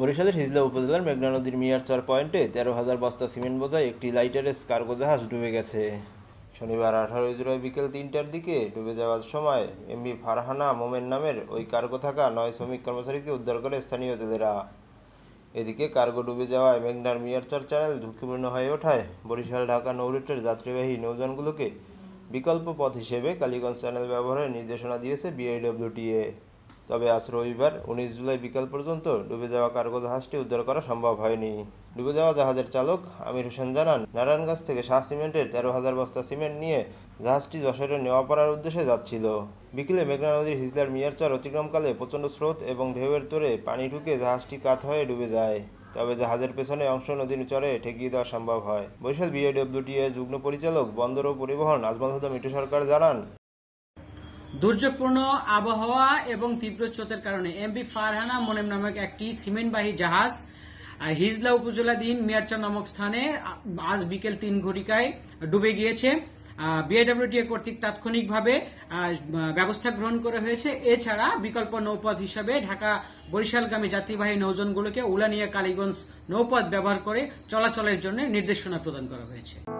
বরিশালের হিজলা উপজেলার মেঘনা নদীর মিয়ারচর পয়েন্টে তেরো হাজার বস্তা সিমেন্ট বোঝায় একটি লাইটারেস কার্গো জাহাজ ডুবে গেছে শনিবার আঠারোই জুলাই বিকেল তিনটার দিকে ডুবে যাওয়ার সময় এমবি ফারহানা মোমেন নামের ওই কার্গো থাকা নয় শ্রমিক কর্মচারীকে উদ্ধার করে স্থানীয় জেলেরা এদিকে কার্গো ডুবে যাওয়ায় মেঘনার মিয়ারচর চ্যানেল ঝুঁকিপূর্ণ হয়ে ওঠায় বরিশাল ঢাকা নৌরুটের যাত্রীবাহী নৌযানগুলোকে বিকল্প পথ হিসেবে কালীগঞ্জ চ্যানেল ব্যবহারের নির্দেশনা দিয়েছে বিআইডব্লিউটিএ তবে আজ রবিবার উনিশ জুলাই বিকাল পর্যন্ত ডুবে যাওয়া কার্গো জাহাজটি উদ্ধার করা সম্ভব হয়নি ডুবে যাওয়া জাহাজের চালক আমির হোসেন জানান নারায়ণগঞ্জ থেকে শাহ সিমেন্টের তেরো হাজার বস্তা সিমেন্ট নিয়ে জাহাজটি যশোরে নেওয়া পড়ার উদ্দেশ্যে যাচ্ছিল বিকেলে মেঘনা নদীর হিজলার মিয়ারচর অতিক্রমকালে প্রচণ্ড স্রোত এবং ঢেউয়ের তোরে পানি ঢুকে জাহাজটি কাত হয়ে ডুবে যায় তবে জাহাজের পেছনে অংশ নদীর চরে ঠেকিয়ে দেওয়া সম্ভব হয় বরিশাল বিএডব্লিউটিএ যুগ্ম পরিচালক বন্দর ও পরিবহন আজমল হুদা মিঠু সরকার জানান দুর্যোগপূর্ণ আবহাওয়া এবং তীব্র স্রোতের কারণে এমবি ফারহানা মোনেম নামক একটি সিমেন্টবাহী জাহাজ হিজলা উপজেলাধীন মিয়ারচা নামক স্থানে আজ বিকেল তিন ঘটিকায় ডুবে গিয়েছে বিআইডব্লিউটিএ কর্তৃক তাৎক্ষণিকভাবে ব্যবস্থা গ্রহণ করা হয়েছে এছাড়া বিকল্প নৌপথ হিসাবে ঢাকা বরিশালগামী যাত্রীবাহী নৌজনগুলোকে উলানিয়া কালীগঞ্জ নৌপথ ব্যবহার করে চলাচলের জন্য নির্দেশনা প্রদান করা হয়েছে